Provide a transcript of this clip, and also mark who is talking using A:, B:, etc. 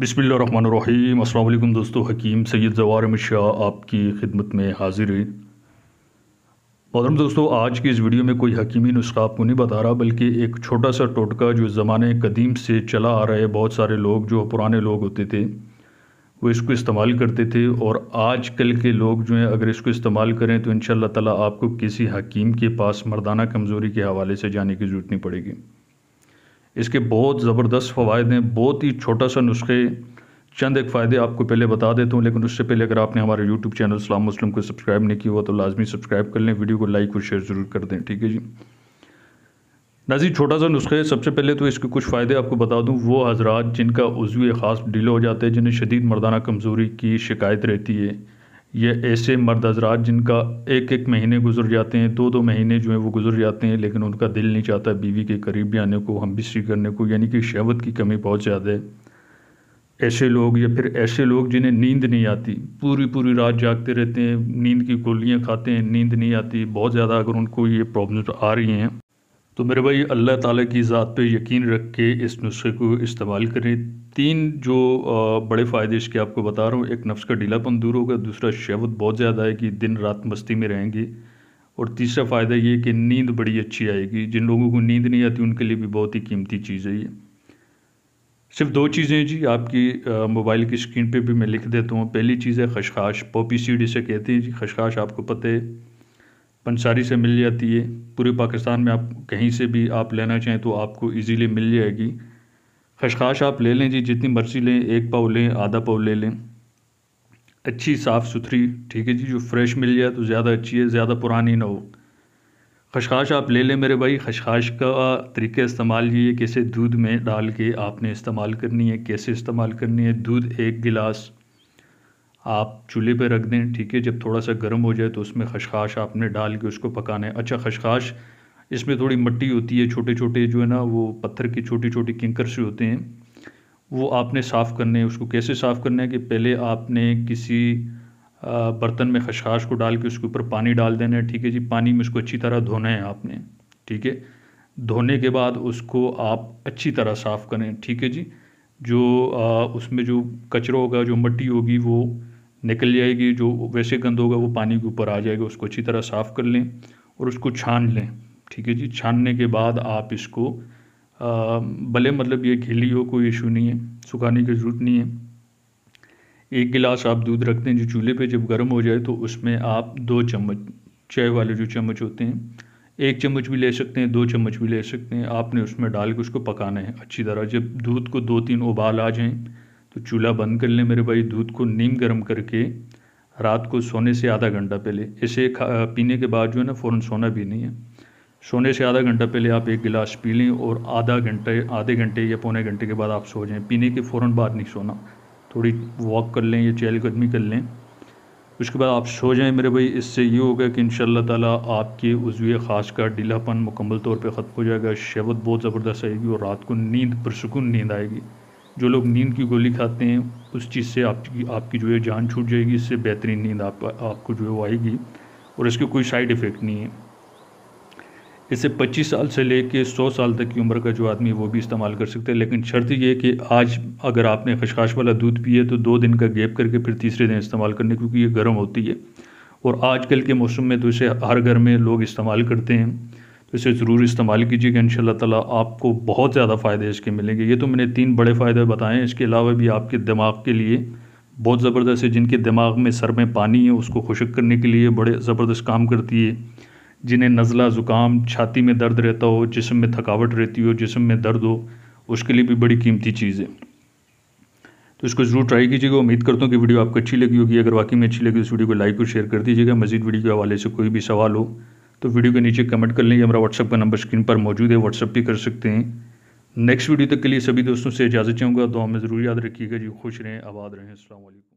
A: बिसमीम अल्लाम दोस्तों हकीम सैयद जवार अहमद शाह आपकी खिदमत में हाजिर है मोहरम दोस्तों आज की इस वीडियो में कोई हकीमी नुस्खा आपको नहीं बता रहा बल्कि एक छोटा सा टोटका जो ज़माने कदीम से चला आ रहा है बहुत सारे लोग जो पुराने लोग होते थे वो इसको इस्तेमाल करते थे और आज कल के लोग जो हैं अगर इसको इस्तेमाल करें तो इन ताला आपको किसी हकीम के पास मर्दाना कमज़ोरी के हवाले से जाने की ज़रूरत नहीं पड़ेगी इसके बहुत ज़बरदस्त फ़वाद हैं बहुत ही छोटा सा नुस्खे चंद एक फ़ायदे आपको पहले बता देता हूँ लेकिन उससे पहले अगर आपने हमारे यूट्यूब चैनल सलाम मुस्लिम को सब्सक्राइब नहीं किया हुआ तो लाजमी सब्सक्राइब कर लें वीडियो को लाइक और शेयर ज़रूर कर दें ठीक है जी नाजी छोटा सा नुस्खे सबसे पहले तो इसके कुछ फ़ायदे आपको बता दूँ वो हज़रा जिनका उजवी ख़ास डीलो हो जाते हैं जिन्हें शदीद मर्दाना कमज़ोरी की शिकायत रहती है ये ऐसे मर्द हजरात जिनका एक एक महीने गुजर जाते हैं दो दो महीने जो है वो गुजर जाते हैं लेकिन उनका दिल नहीं चाहता बीवी के करीब भी आने को हम बिस्ट्री करने को यानी कि शहवत की कमी बहुत ज़्यादा है ऐसे लोग या फिर ऐसे लोग जिन्हें नींद नहीं आती पूरी पूरी रात जागते रहते हैं नींद की गोलियाँ खाते हैं नींद नहीं आती बहुत ज़्यादा अगर उनको ये प्रॉब्लम आ रही हैं तो मेरे भाई अल्लाह ताला की ज़ात पे यकीन रख के इस नुस्खे को इस्तेमाल करें तीन जो बड़े फ़ायदे इसके आपको बता रहा हूँ एक नफ्स का ढीलापन दूर होगा दूसरा शहवत बहुत ज़्यादा आएगी दिन रात मस्ती में रहेंगे और तीसरा फ़ायदा ये कि नींद बड़ी अच्छी आएगी जिन लोगों को नींद नहीं आती उनके लिए भी बहुत ही कीमती चीज़ है ये सिर्फ दो चीज़ें जी आपकी मोबाइल की स्क्रीन पे भी मैं लिख देता हूँ पहली चीज़ है खशखाश पॉपी सीड इसे कहते हैं जी खशखाश आपको पता है पंसारी से मिल जाती है पूरे पाकिस्तान में आप कहीं से भी आप लेना चाहें तो आपको इजीली मिल जाएगी खशखाश आप ले लें जी जितनी मर्ज़ी लें एक पाव लें आधा पाव ले लें अच्छी साफ़ सुथरी ठीक है जी जो फ्रेश मिल जाए तो ज़्यादा अच्छी है ज़्यादा पुरानी ना हो खशखाश आप ले लें मेरे भाई खशखाश का तरीका इस्तेमाल ये कैसे दूध में डाल के आपने इस्तेमाल करनी है कैसे इस्तेमाल करनी है दूध एक गिलास आप चूल्हे पे रख दें ठीक है जब थोड़ा सा गर्म हो जाए तो उसमें खशखाश आपने डाल के उसको पकाना है अच्छा खशखाश इसमें थोड़ी मट्टी होती है छोटे छोटे जो है ना वो पत्थर की छोटी छोटी किंकर से होते हैं वो आपने साफ़ करने हैं उसको कैसे साफ़ करना है कि पहले आपने किसी बर्तन में खशखाश को डाल के उसके ऊपर पानी डाल देना है ठीक है जी पानी में उसको अच्छी तरह धोना है आपने ठीक है धोने के बाद उसको आप अच्छी तरह साफ़ करें ठीक है जी जो आ, उसमें जो कचरा होगा जो मट्टी होगी वो निकल जाएगी जो वैसे गंद होगा वो पानी के ऊपर आ जाएगा उसको अच्छी तरह साफ़ कर लें और उसको छान लें ठीक है जी छानने के बाद आप इसको भले मतलब ये घिली हो कोई इशू नहीं है सुखाने की ज़रूरत नहीं है एक गिलास आप दूध रख दें जो चूल्हे पे जब गर्म हो जाए तो उसमें आप दो चम्मच चाय वाले जो चम्मच होते हैं एक चम्मच भी ले सकते हैं दो चम्मच भी ले सकते हैं आपने उसमें डाल के उसको पकाना है अच्छी तरह जब दूध को दो तीन उबाल आ जाएँ तो चूल्हा बंद कर लें मेरे भाई दूध को नीम गर्म करके रात को सोने से आधा घंटा पहले इसे पीने के बाद जो है ना फ़ौर सोना भी नहीं है सोने से आधा घंटा पहले आप एक गिलास पी लें और आधा घंटे आधे घंटे या पौने घंटे के बाद आप सो जाएं पीने के फ़ौर बाद नहीं सोना थोड़ी वॉक कर लें या चहल कदमी कर लें उसके बाद आप सो जाएं मेरे भाई इससे ये होगा कि इन ताला आपके उजवी ख़ास का डीलापन मुकम्मल तौर पर ख़त्म हो जाएगा शहवत बहुत ज़बरदस्त आएगी और रात को नींद पुरसकून नींद आएगी जो लोग नींद की गोली खाते हैं उस चीज़ से आपकी आपकी जो है जान छूट जाएगी इससे बेहतरीन नींद आप, आपको जो है वो आएगी और इसके कोई साइड इफ़ेक्ट नहीं है इसे 25 साल से कर 100 साल तक की उम्र का जो आदमी वो भी इस्तेमाल कर सकते हैं लेकिन शर्त यह कि आज अगर आपने खशखाश वाला दूध पिए तो दो दिन का गैप करके फिर तीसरे दिन इस्तेमाल करने क्योंकि ये गर्म होती है और आजकल के मौसम में तो इसे हर घर में लोग इस्तेमाल करते हैं तो इसे ज़रूर इस्तेमाल कीजिएगा इन ताला आपको बहुत ज़्यादा फ़ायदे इसके मिलेंगे ये तो मैंने तीन बड़े फ़ायदे बताएं इसके अलावा भी आपके दिमाग के लिए बहुत ज़बरदस्त है जिनके दिमाग में सर में पानी है उसको खुशक करने के लिए बड़े ज़बरदस्त काम करती है जिन्हें नज़ला ज़ुकाम छाती में दर्द रहता हो जिसम में थकावट रहती हो जिसम में दर्द हो उसके लिए भी बड़ी कीमती चीज़ है तो इसको ज़रूर ट्राई कीजिएगा उम्मीद करता हूँ कि वीडियो आपको अच्छी लगी होगी अगर वाकई में अच्छी लगी तो इस वीडियो को लाइक और शेयर कर दीजिएगा मजीद वीडियो के हवाले से कोई भी सवाल हो तो वीडियो के नीचे कमेंट कर लें हमारा व्हाट्सअप का नंबर स्क्रीन पर मौजूद है व्हाट्सअप भी कर सकते हैं नेक्स्ट वीडियो तक के लिए सभी दोस्तों से इजाज़त चाहूँगा तो हमें ज़रूर याद रखिएगा जी खुश रहें आबाद रहें अल्लाम